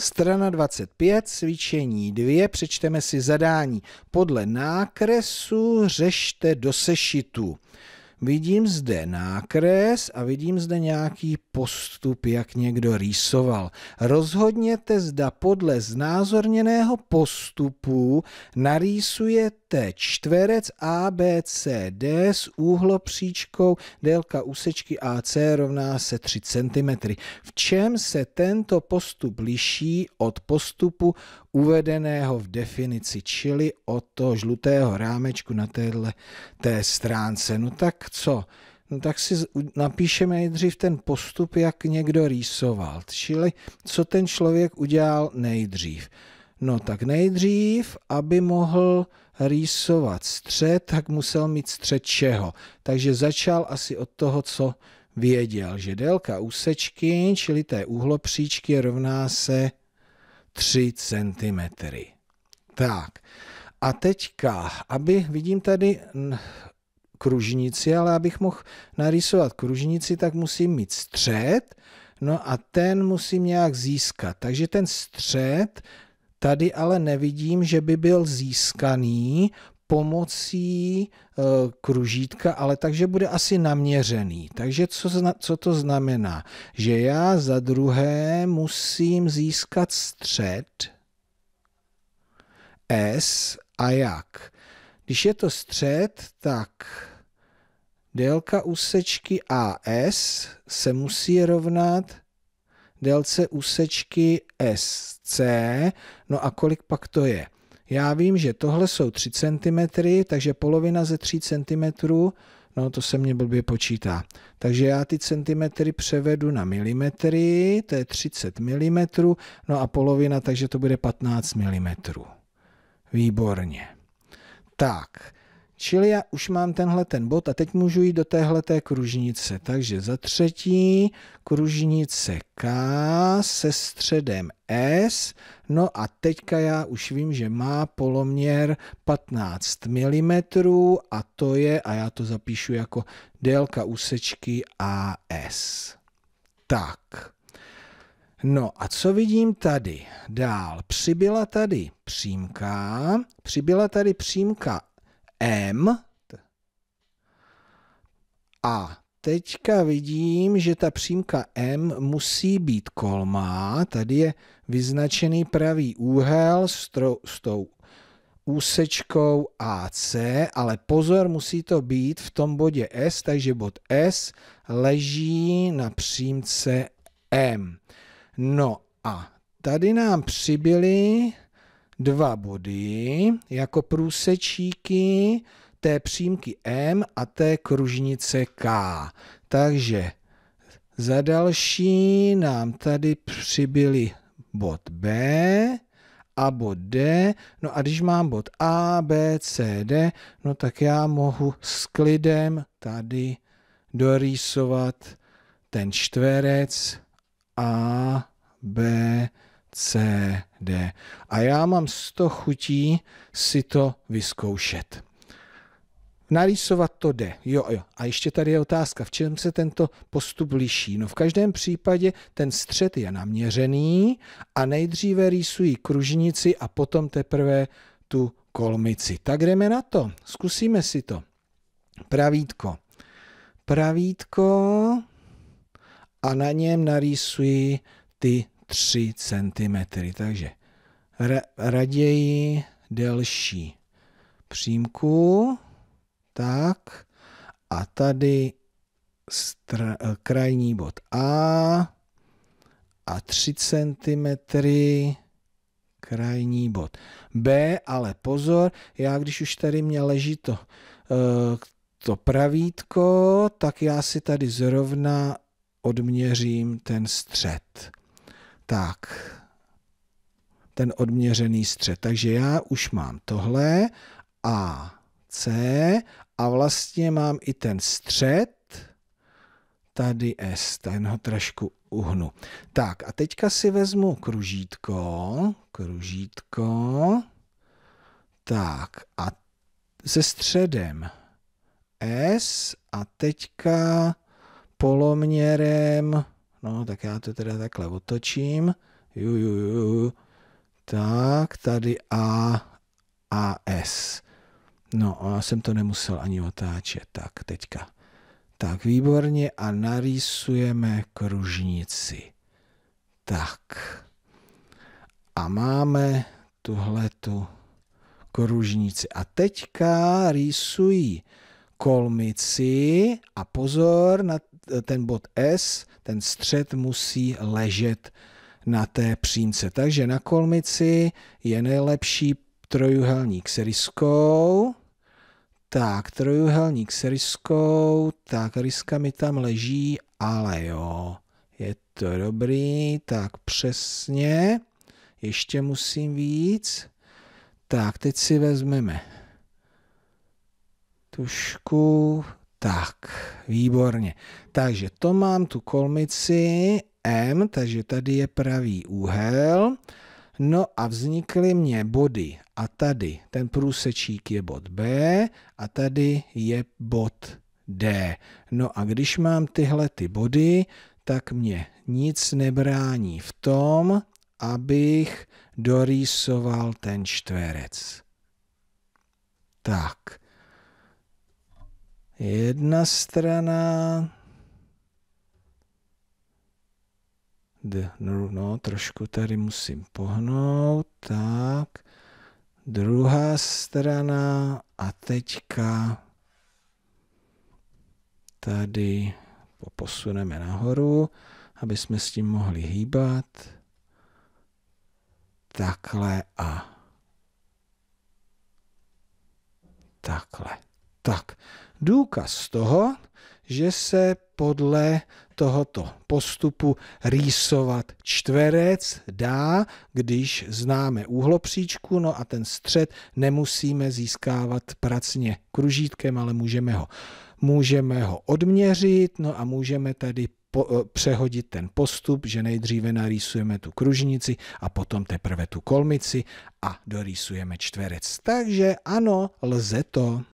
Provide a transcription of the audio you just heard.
Strana 25, cvičení 2, přečteme si zadání. Podle nákresu řešte do sešitu. Vidím zde nákres a vidím zde nějaký postup, jak někdo rýsoval. Rozhodněte, zda podle znázorněného postupu narýsuje čtete čtverec ABCD s úhlopříčkou délka úsečky AC rovná se 3 cm. V čem se tento postup liší od postupu uvedeného v definici, čili od toho žlutého rámečku na téhle té stránce? No tak co? No tak si napíšeme nejdřív ten postup, jak někdo rýsoval, čili co ten člověk udělal nejdřív. No tak nejdřív, aby mohl rýsovat střed, tak musel mít střed čeho. Takže začal asi od toho, co věděl, že délka úsečky, čili té úhlopříčky, rovná se 3 cm. Tak. A teďka, aby, vidím tady kružnici, ale abych mohl narýsovat kružnici, tak musím mít střed, no a ten musím nějak získat. Takže ten střed Tady ale nevidím, že by byl získaný pomocí e, kružítka, ale takže bude asi naměřený. Takže co, zna, co to znamená? Že já za druhé musím získat střed S a jak? Když je to střed, tak délka úsečky AS se musí rovnat délce úsečky SC, no a kolik pak to je? Já vím, že tohle jsou 3 cm, takže polovina ze 3 cm, no to se mě blbě počítá. Takže já ty centimetry převedu na milimetry, to je 30 mm, no a polovina, takže to bude 15 mm. Výborně. Tak, Čili já už mám tenhle ten bod a teď můžu jít do téhle té kružnice. Takže za třetí kružnice K se středem S. No a teďka já už vím, že má poloměr 15 mm a to je, a já to zapíšu jako délka úsečky AS. Tak. No a co vidím tady? Dál přibyla tady přímka, přibyla tady přímka M. A teďka vidím, že ta přímka M musí být kolmá. Tady je vyznačený pravý úhel s, tro, s tou úsečkou AC, ale pozor, musí to být v tom bodě S, takže bod S leží na přímce M. No a tady nám přibyly dva body jako průsečíky té přímky M a té kružnice K. Takže za další nám tady přibyly bod B a bod D. No a když mám bod A, B, C, D, no tak já mohu s klidem tady dorýsovat ten čtverec A, B, C, jde. A já mám to chutí si to vyzkoušet. Narýsovat to jde. Jo, jo. A ještě tady je otázka, v čem se tento postup liší. No v každém případě ten střed je naměřený a nejdříve rýsují kružnici a potom teprve tu kolmici. Tak jdeme na to. Zkusíme si to. Pravítko. Pravítko a na něm narýsují ty 3 cm, takže ra, raději delší přímku, tak a tady krajní bod A a 3 cm krajní bod B, ale pozor, já když už tady mě leží to, eh, to pravítko, tak já si tady zrovna odměřím ten střed. Tak, ten odměřený střed. Takže já už mám tohle a C a vlastně mám i ten střed, tady S, ten ho trošku uhnu. Tak a teďka si vezmu kružítko, kružítko, tak a se středem S a teďka poloměrem No, tak já to teda takhle otočím. Ju, ju, ju. Tak, tady A, A, S. No, a jsem to nemusel ani otáčet. Tak, teďka. Tak, výborně. A narýsujeme kružnici. Tak. A máme tuhle tu koružnici. A teďka rýsují kolmici a pozor na ten bod S, ten střed musí ležet na té přímce. Takže na kolmici je nejlepší trojuhelník s ryskou. Tak, trojuhelník s ryskou, tak ryska mi tam leží, ale jo, je to dobrý, tak přesně, ještě musím víc. Tak, teď si vezmeme tušku, tak, výborně. Takže to mám tu kolmici M, takže tady je pravý úhel. No a vznikly mě body a tady ten průsečík je bod B a tady je bod D. No a když mám tyhle ty body, tak mě nic nebrání v tom, abych dorýsoval ten čtverec. Tak, Jedna strana. No, no, trošku tady musím pohnout. Tak. Druhá strana. A teďka tady posuneme nahoru, aby jsme s tím mohli hýbat. Takhle a takhle. Tak důkaz toho, že se podle tohoto postupu rýsovat čtverec dá, když známe úhlopříčku, no a ten střed nemusíme získávat pracně kružítkem, ale můžeme ho, můžeme ho odměřit, no a můžeme tady po, eh, přehodit ten postup, že nejdříve narýsujeme tu kružnici a potom teprve tu kolmici a dorýsujeme čtverec. Takže ano, lze to.